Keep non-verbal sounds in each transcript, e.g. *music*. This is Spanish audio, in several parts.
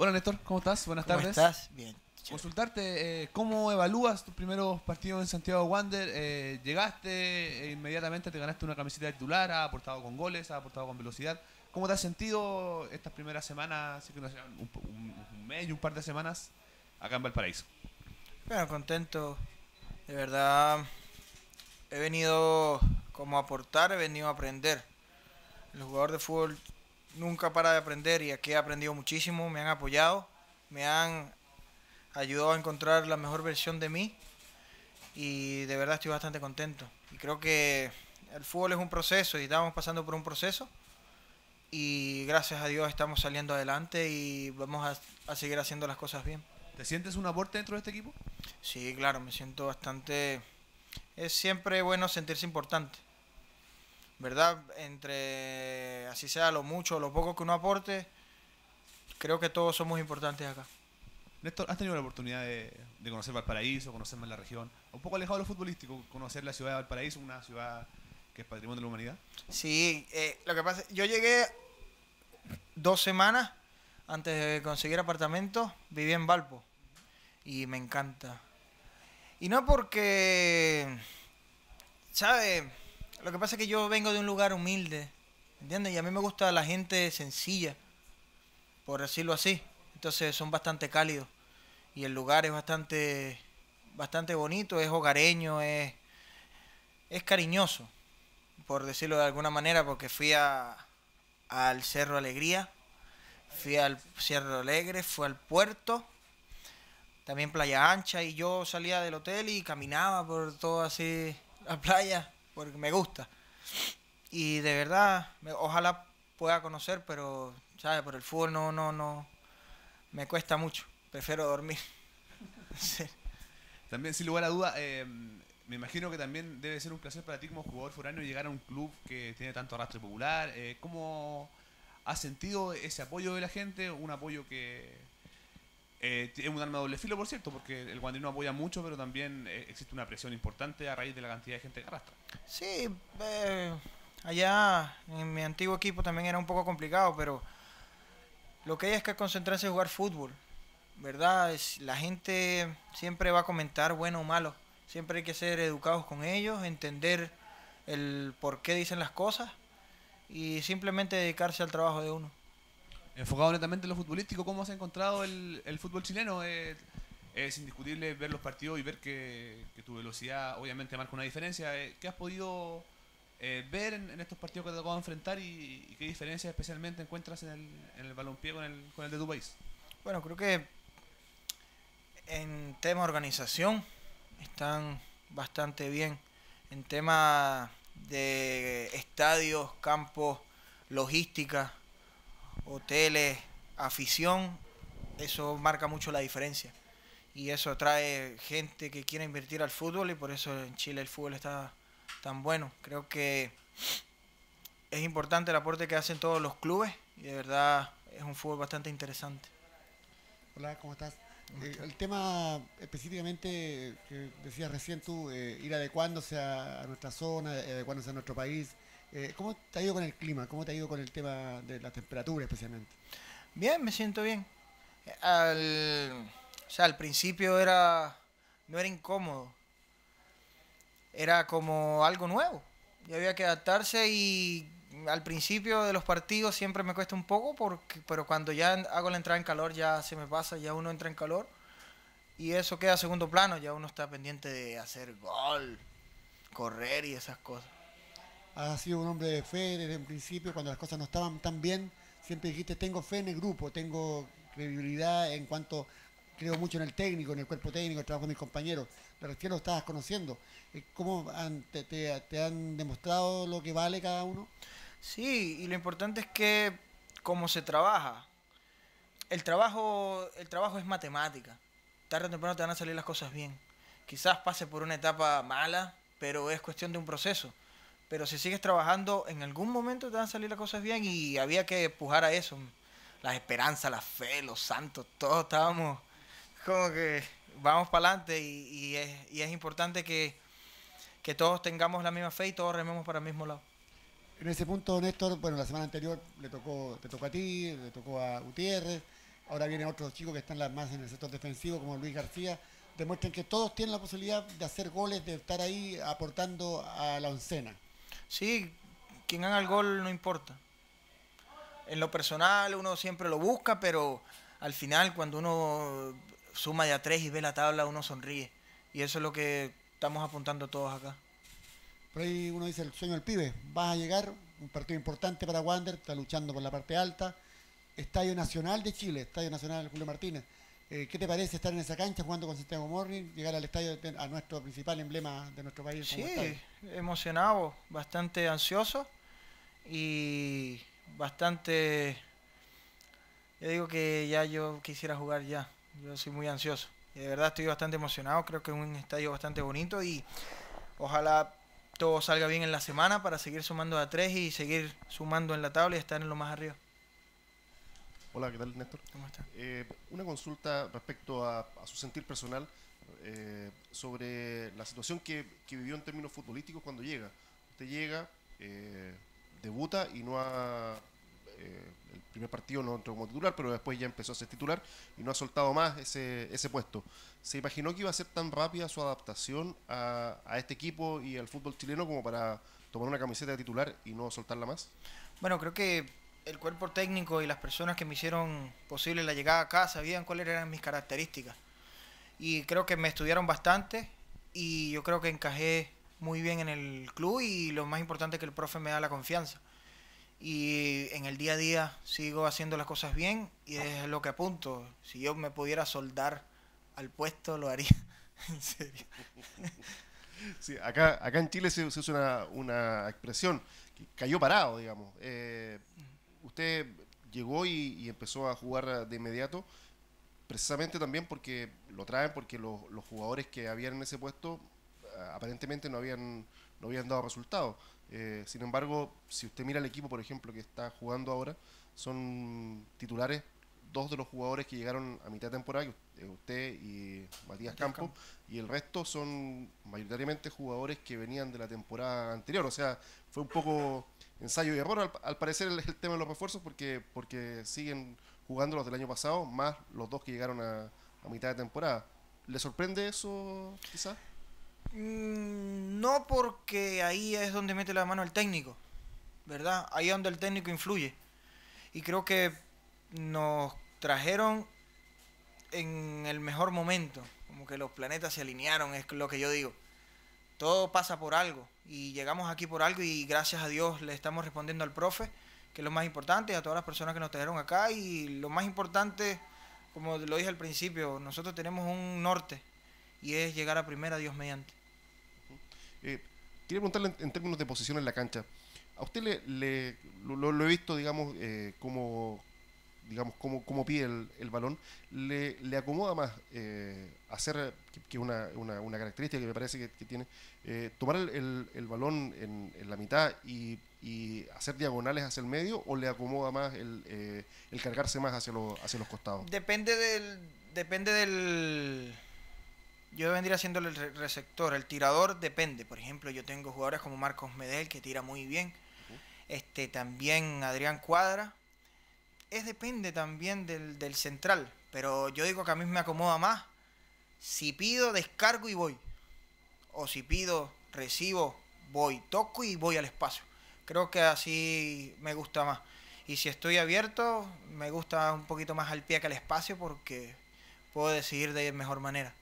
Hola Néstor, ¿cómo estás? Buenas tardes. ¿Cómo estás? Bien. Consultarte, eh, ¿cómo evalúas tus primeros partidos en Santiago Wander? Eh, llegaste e inmediatamente, te ganaste una camiseta titular, ha aportado con goles, ha aportado con velocidad. ¿Cómo te has sentido estas primeras semanas, un, un, un mes y un par de semanas acá en Valparaíso? Bueno, contento. De verdad, he venido como a aportar, he venido a aprender. El jugador de fútbol nunca para de aprender y aquí he aprendido muchísimo, me han apoyado, me han ayudado a encontrar la mejor versión de mí y de verdad estoy bastante contento. Y creo que el fútbol es un proceso y estamos pasando por un proceso y gracias a Dios estamos saliendo adelante y vamos a seguir haciendo las cosas bien. ¿Te sientes un aporte dentro de este equipo? Sí, claro, me siento bastante... Es siempre bueno sentirse importante ¿verdad? Entre, así sea, lo mucho o lo poco que uno aporte, creo que todos somos importantes acá. Néstor, ¿has tenido la oportunidad de, conocer Valparaíso, conocer más la región? Un poco alejado de lo futbolístico, conocer la ciudad de Valparaíso, una ciudad que es patrimonio de la humanidad. Sí, eh, lo que pasa, yo llegué dos semanas antes de conseguir apartamento, viví en Valpo y me encanta. Y no porque, ¿sabes? Lo que pasa es que yo vengo de un lugar humilde, ¿entiendes? Y a mí me gusta la gente sencilla, por decirlo así. Entonces son bastante cálidos. Y el lugar es bastante, bastante bonito, es hogareño, es, es cariñoso, por decirlo de alguna manera, porque fui al Cerro Alegría, fui al Cerro Alegre, fui al puerto, también Playa Ancha, y yo salía del hotel y caminaba por toda así la playa porque me gusta. Y de verdad, ojalá pueda conocer, pero, ¿sabes? Por el fútbol no, no, no, me cuesta mucho, prefiero dormir. *laughs* También, sin lugar a duda, eh, me imagino que también debe ser un placer para ti como jugador foráneo llegar a un club que tiene tanto arrastre popular. Eh, ¿Cómo has sentido ese apoyo de la gente? Un apoyo que eh, es un arma de doble filo, por cierto, porque el guandrino apoya mucho, pero también eh, existe una presión importante a raíz de la cantidad de gente que arrastra. Sí, eh, allá en mi antiguo equipo también era un poco complicado, pero lo que hay es que concentrarse en jugar fútbol, ¿verdad? la gente siempre va a comentar bueno o malo, siempre hay que ser educados con ellos, entender el por qué dicen las cosas y simplemente dedicarse al trabajo de uno enfocado netamente en lo futbolístico, ¿cómo has encontrado el, fútbol chileno? Eh, es indiscutible ver los partidos y ver que, tu velocidad obviamente marca una diferencia. Eh, ¿Qué has podido eh, ver en, estos partidos que te de enfrentar y, qué diferencia especialmente encuentras en el, en balompié con el, con el de tu país? Bueno, creo que en tema organización están bastante bien. En tema de estadios, campos, logística, hoteles, afición, eso marca mucho la diferencia. Y eso atrae gente que quiere invertir al fútbol y por eso en Chile el fútbol está tan bueno. Creo que es importante el aporte que hacen todos los clubes y de verdad es un fútbol bastante interesante. Hola, ¿cómo estás? Eh, el tema específicamente que decías recién tú, eh, ir adecuándose a nuestra zona, eh, adecuándose a nuestro país, eh, ¿Cómo te ha ido con el clima? ¿Cómo te ha ido con el tema de la temperatura especialmente? Bien, me siento bien. Al, o sea, al principio era no era incómodo. Era como algo nuevo. Y había que adaptarse y al principio de los partidos siempre me cuesta un poco, porque, pero cuando ya hago la entrada en calor ya se me pasa, ya uno entra en calor y eso queda a segundo plano, ya uno está pendiente de hacer gol, correr y esas cosas ha sido un hombre de fe desde un principio, cuando las cosas no estaban tan bien, siempre dijiste, tengo fe en el grupo, tengo credibilidad en cuanto creo mucho en el técnico, en el cuerpo técnico, el trabajo de mis compañeros. pero recién lo estabas conociendo. Eh, ¿Cómo te, han demostrado lo que vale cada uno? Sí, y lo importante es que como se trabaja. El trabajo, el trabajo es matemática. Tarde o temprano te van a salir las cosas bien. Quizás pase por una etapa mala, pero es cuestión de un proceso pero si sigues trabajando, en algún momento te van a salir las cosas bien y había que empujar a eso. Las esperanzas, la fe, los santos, todos estábamos como que vamos para adelante y, es, importante que, que, todos tengamos la misma fe y todos rememos para el mismo lado. En ese punto, Néstor, bueno, la semana anterior le tocó, te tocó a ti, le tocó a Gutiérrez, ahora vienen otros chicos que están más en el sector defensivo, como Luis García, demuestren que todos tienen la posibilidad de hacer goles, de estar ahí aportando a la oncena. Sí, quien haga el gol no importa. En lo personal uno siempre lo busca, pero al final cuando uno suma de a tres y ve la tabla uno sonríe. Y eso es lo que estamos apuntando todos acá. Por ahí uno dice el sueño del pibe, vas a llegar, un partido importante para Wander, está luchando por la parte alta. Estadio Nacional de Chile, Estadio Nacional Julio Martínez eh, ¿Qué te parece estar en esa cancha jugando con Santiago Morning, llegar al estadio, a nuestro principal emblema de nuestro país? Sí, emocionado, bastante ansioso y bastante... Yo digo que ya yo quisiera jugar ya, yo soy muy ansioso. de verdad estoy bastante emocionado, creo que es un estadio bastante bonito y ojalá todo salga bien en la semana para seguir sumando a tres y seguir sumando en la tabla y estar en lo más arriba. Hola, ¿qué tal, Néstor? ¿Cómo está? Eh, una consulta respecto a, su sentir personal eh, sobre la situación que, vivió en términos futbolísticos cuando llega. Usted llega, eh, debuta y no ha. el primer partido no entró como titular, pero después ya empezó a ser titular y no ha soltado más ese, ese puesto. ¿Se imaginó que iba a ser tan rápida su adaptación a, a este equipo y al fútbol chileno como para tomar una camiseta de titular y no soltarla más? Bueno, creo que el cuerpo técnico y las personas que me hicieron posible la llegada acá sabían cuáles eran mis características. Y creo que me estudiaron bastante y yo creo que encajé muy bien en el club y lo más importante es que el profe me da la confianza. Y en el día a día sigo haciendo las cosas bien y es lo que apunto. Si yo me pudiera soldar al puesto, lo haría. *laughs* en serio. *laughs* acá, acá en Chile se, usa una, una, expresión que cayó parado, digamos. Eh, usted llegó y, empezó a jugar de inmediato, precisamente también porque lo traen, porque los, jugadores que habían en ese puesto eh, aparentemente no habían, no habían dado resultados. Eh, sin embargo, si usted mira el equipo, por ejemplo, que está jugando ahora, son titulares dos de los jugadores que llegaron a mitad de temporada, eh, usted y Matías Campos, y el resto son mayoritariamente jugadores que venían de la temporada anterior. O sea, fue un poco ensayo y error. Al, parecer es el, tema de los refuerzos porque, porque siguen jugando los del año pasado, más los dos que llegaron a, mitad de temporada. ¿Le sorprende eso quizás? Mm, no porque ahí es donde mete la mano el técnico, ¿verdad? Ahí es donde el técnico influye. Y creo que nos trajeron en el mejor momento, como que los planetas se alinearon, es lo que yo digo. Todo pasa por algo y llegamos aquí por algo y gracias a Dios le estamos respondiendo al profe, que es lo más importante, a todas las personas que nos trajeron acá y lo más importante, como lo dije al principio, nosotros tenemos un norte y es llegar a primera Dios mediante. Eh, Quiero preguntarle en, términos de posición en la cancha. A usted le, le lo, he visto, digamos, eh, como, digamos, cómo, pide el, balón, le, acomoda más eh, hacer, que es una, característica que me parece que, tiene, eh, tomar el, balón en, la mitad y, hacer diagonales hacia el medio o le acomoda más el, eh, cargarse más hacia, los hacia los costados? Depende del... Depende del... Yo vendría el receptor, el tirador depende. Por ejemplo, yo tengo jugadores como Marcos Medel que tira muy bien. Este, también Adrián Cuadra, es depende también del, del central. Pero yo digo que a mí me acomoda más. Si pido, descargo y voy. O si pido, recibo, voy, toco y voy al espacio. Creo que así me gusta más. Y si estoy abierto, me gusta un poquito más al pie que al espacio porque puedo decidir de mejor manera.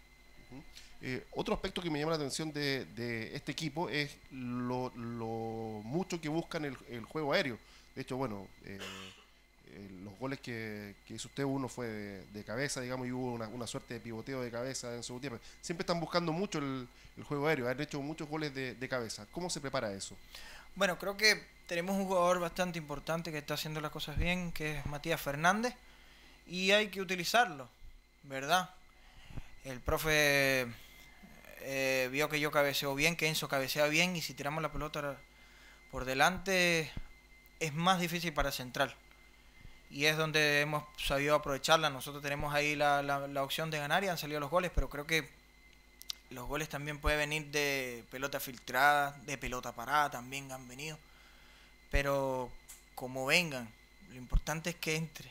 Eh, otro aspecto que me llama la atención de, de este equipo es lo, mucho que buscan el, el juego aéreo. De hecho, bueno, eh, eh, los goles que, hizo usted, uno fue de, cabeza, digamos, y hubo una, suerte de pivoteo de cabeza en su tiempo. Siempre están buscando mucho el, juego aéreo, han hecho muchos goles de, cabeza. ¿Cómo se prepara eso? Bueno, creo que tenemos un jugador bastante importante que está haciendo las cosas bien, que es Matías Fernández, y hay que utilizarlo, ¿verdad? El profe eh, vio que yo cabeceo bien, que Enzo cabecea bien, y si tiramos la pelota por delante es más difícil para central y es donde hemos sabido aprovecharla. Nosotros tenemos ahí la, la, opción de ganar y han salido los goles, pero creo que los goles también pueden venir de pelota filtrada, de pelota parada, también han venido. Pero como vengan, lo importante es que entre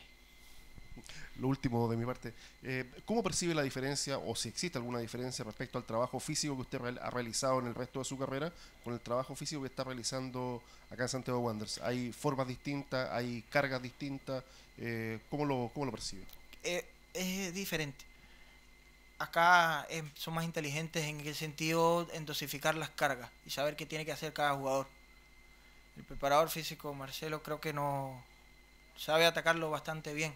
lo último de mi parte. Eh, ¿Cómo percibe la diferencia o si existe alguna diferencia respecto al trabajo físico que usted ha realizado en el resto de su carrera con el trabajo físico que está realizando acá en Santiago Wanderers? ¿Hay formas distintas? ¿Hay cargas distintas? Eh, ¿cómo, lo, percibe? Eh, es diferente. Acá eh, son más inteligentes en el sentido en dosificar las cargas y saber qué tiene que hacer cada jugador. El preparador físico Marcelo creo que no sabe atacarlo bastante bien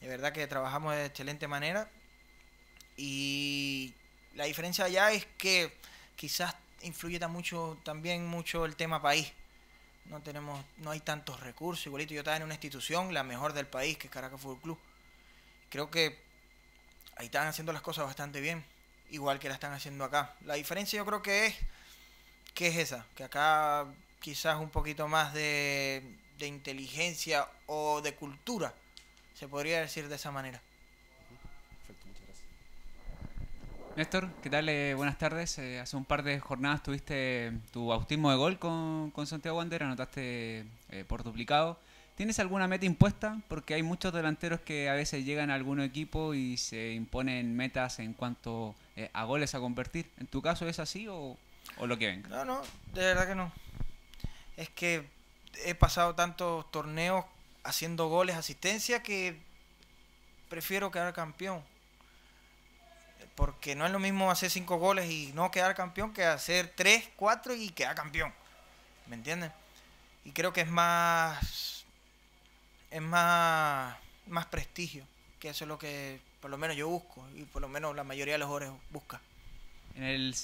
de verdad que trabajamos de excelente manera. Y la diferencia allá es que quizás influye mucho, también mucho el tema país. No tenemos, no hay tantos recursos. Igualito, yo estaba en una institución, la mejor del país, que es Caracas Fútbol Club. Creo que ahí están haciendo las cosas bastante bien, igual que la están haciendo acá. La diferencia yo creo que es, que es esa, que acá quizás un poquito más de, de inteligencia o de cultura se podría decir de esa manera. Perfecto, muchas gracias. Néstor, ¿qué tal? Eh, buenas tardes. Eh, hace un par de jornadas tuviste eh, tu autismo de gol con, con Santiago Wander, anotaste por duplicado. ¿Tienes alguna meta impuesta? Porque hay muchos delanteros que a veces llegan a algún equipo y se imponen metas en cuanto a goles a convertir. ¿En tu caso es así o, o lo que venga? No, no, de verdad que no. Es que he pasado tantos torneos haciendo goles, asistencia, que prefiero quedar campeón. Porque no es lo mismo hacer cinco goles y no quedar campeón que hacer tres, cuatro y quedar campeón. ¿Me entienden? Y creo que es más. Es más. Más prestigio. Que eso es lo que por lo menos yo busco. Y por lo menos la mayoría de los jugadores busca. En el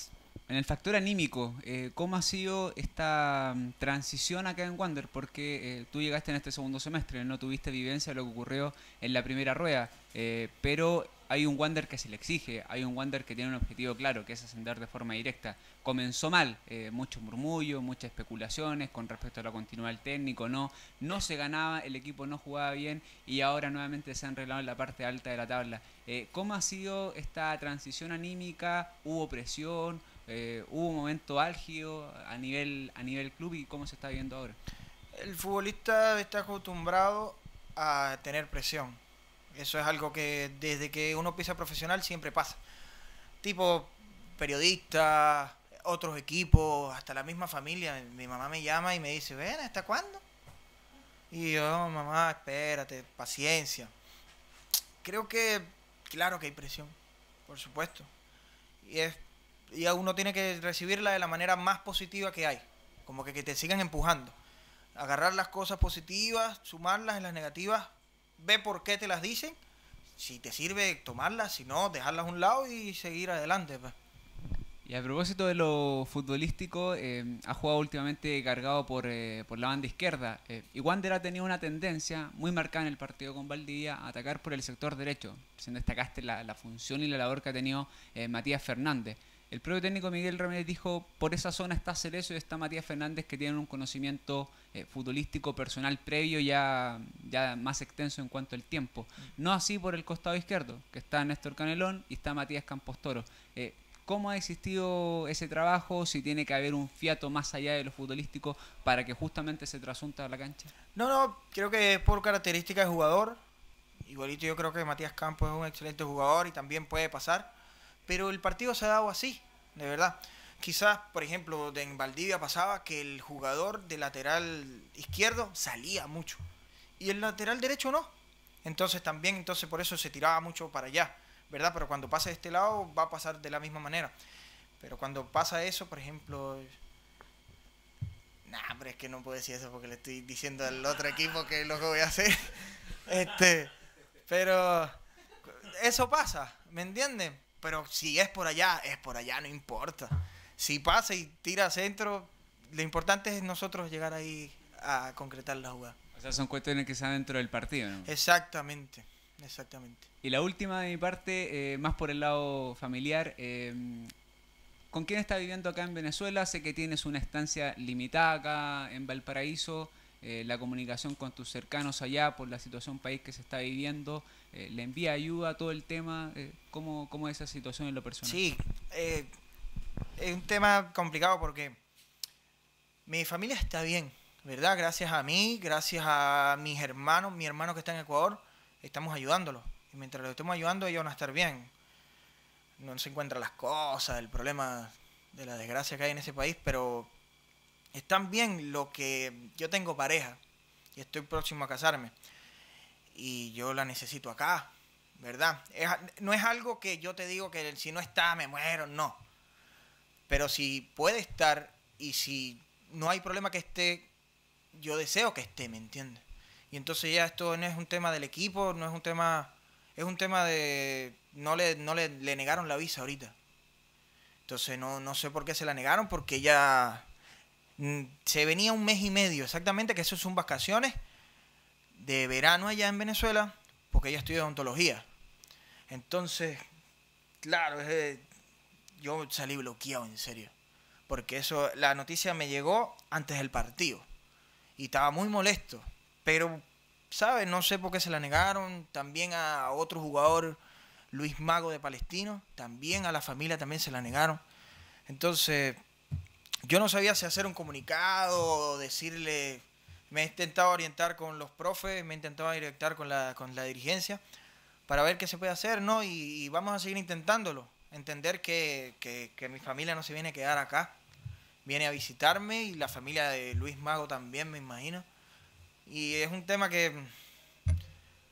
en el factor anímico, eh, ¿cómo ha sido esta mm, transición acá en Wander? Porque eh, tú llegaste en este segundo semestre, no tuviste vivencia de lo que ocurrió en la primera rueda, eh, pero hay un Wander que se le exige, hay un Wander que tiene un objetivo claro, que es ascender de forma directa. Comenzó mal, mucho murmullo, muchas especulaciones con respecto a la continuidad del técnico, no, no se ganaba, el equipo no jugaba bien y ahora nuevamente se han arreglado en la parte alta de la tabla. ¿Cómo ha sido esta transición anímica? ¿Hubo presión? Eh, ¿Hubo un momento álgido a nivel, a nivel club y cómo se está viendo ahora? El futbolista está acostumbrado a tener presión. Eso es algo que desde que uno empieza profesional siempre pasa. Tipo periodistas, otros equipos, hasta la misma familia. Mi mamá me llama y me dice, ven, ¿hasta cuándo? Y yo, mamá, espérate, paciencia. Creo que, claro que hay presión, por supuesto. Y es y uno tiene que recibirla de la manera más positiva que hay, como que, que te sigan empujando. Agarrar las cosas positivas, sumarlas en las negativas, ve por qué te las dicen, si te sirve tomarlas, si no, dejarlas a un lado y seguir adelante. Pues. Y a propósito de lo futbolístico, eh, ha jugado últimamente cargado por, eh, por la banda izquierda. Eh, y Wander ha tenido una tendencia muy marcada en el partido con Valdivia a atacar por el sector derecho. Se destacaste la, la función y la labor que ha tenido Matías Fernández. El propio técnico Miguel Ramírez dijo, por esa zona está Cerezo y está Matías Fernández que tienen un conocimiento eh, futbolístico personal previo ya, ya más extenso en cuanto al tiempo. No así por el costado izquierdo, que está Néstor Canelón y está Matías Campos Toro. Eh, ¿Cómo ha existido ese trabajo? Si tiene que haber un fiato más allá de lo futbolístico para que justamente se trasunta a la cancha. No, no, creo que es por característica de jugador. Igualito yo creo que Matías Campos es un excelente jugador y también puede pasar pero el partido se ha dado así, de verdad. Quizás, por ejemplo, en Valdivia pasaba que el jugador de lateral izquierdo salía mucho y el lateral derecho no. Entonces también, entonces por eso se tiraba mucho para allá, ¿verdad? Pero cuando pasa de este lado va a pasar de la misma manera. Pero cuando pasa eso, por ejemplo, nah, pero es que no puedo decir eso porque le estoy diciendo al otro equipo que es lo que voy a hacer. *laughs* Este, pero eso pasa, ¿me entienden? pero si es por allá, es por allá, no importa. Si pasa y tira centro, lo importante es nosotros llegar ahí a concretar la jugada. O sea, son cuestiones que están dentro del partido, ¿no? Exactamente, exactamente. Y la última de mi parte, eh, más por el lado familiar, eh, ¿con quién está viviendo acá en Venezuela? Sé que tienes una estancia limitada acá en Valparaíso. Eh, la comunicación con tus cercanos allá por la situación país que se está viviendo, eh, le envía ayuda, a todo el tema, eh, ¿cómo, es esa situación en lo personal? Sí, es un tema complicado porque mi familia está bien, ¿verdad? Gracias a mí, gracias a mis hermanos, mi hermano que está en Ecuador, estamos ayudándolos. Y mientras lo estemos ayudando, ellos van a estar bien. No se encuentran las cosas, el problema de la desgracia que hay en ese país, pero están bien lo que yo tengo pareja y estoy próximo a casarme y yo la necesito acá, ¿verdad? no es algo que yo te digo que si no está me muero, no. Pero si puede estar y si no hay problema que esté, yo deseo que esté, ¿me entiendes? Y entonces ya esto no es un tema del equipo, no es un tema, es un tema de, no le, no negaron la visa ahorita. Entonces no, no sé por qué se la negaron, porque ella Mm, se venía un mes y medio exactamente, que eso son vacaciones de verano allá en Venezuela, porque ella estudia odontología. Entonces, claro, yo salí bloqueado, en serio. Porque eso, la noticia me llegó antes del partido. Y estaba muy molesto. Pero, ¿sabes? No sé por qué se la negaron. También a otro jugador, Luis Mago de Palestino. También a la familia también se la negaron. Entonces, yo no sabía si hacer un comunicado, o decirle, me he intentado orientar con los profes, me he intentado directar con la, con la dirigencia para ver qué se puede hacer, ¿no? Y, vamos a seguir intentándolo, entender que, mi familia no se viene a quedar acá, viene a visitarme y la familia de Luis Mago también, me imagino. Y es un tema que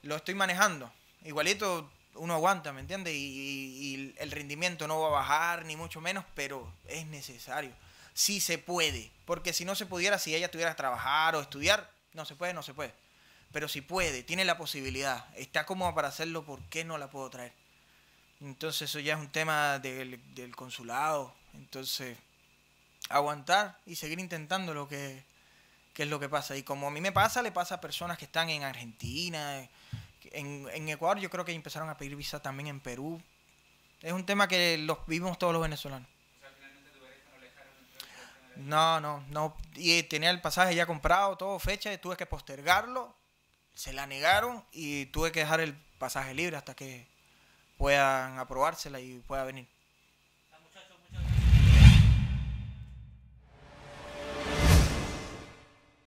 lo estoy manejando. Igualito uno aguanta, ¿me entiendes? y el rendimiento no va a bajar, ni mucho menos, pero es necesario si se puede. Porque si no se pudiera, si ella tuviera que trabajar o estudiar, no se puede, no se puede. Pero si puede, tiene la posibilidad, está cómoda para hacerlo, ¿por qué no la puedo traer? Entonces eso ya es un tema del, consulado. Entonces, aguantar y seguir intentando lo que, es lo que pasa. Y como a mí me pasa, le pasa a personas que están en Argentina, en, en Ecuador yo creo que empezaron a pedir visa también en Perú. Es un tema que los vivimos todos los venezolanos. No, no, no. Y tenía el pasaje ya comprado, todo, fecha, y tuve que postergarlo. Se la negaron y tuve que dejar el pasaje libre hasta que puedan aprobársela y pueda venir.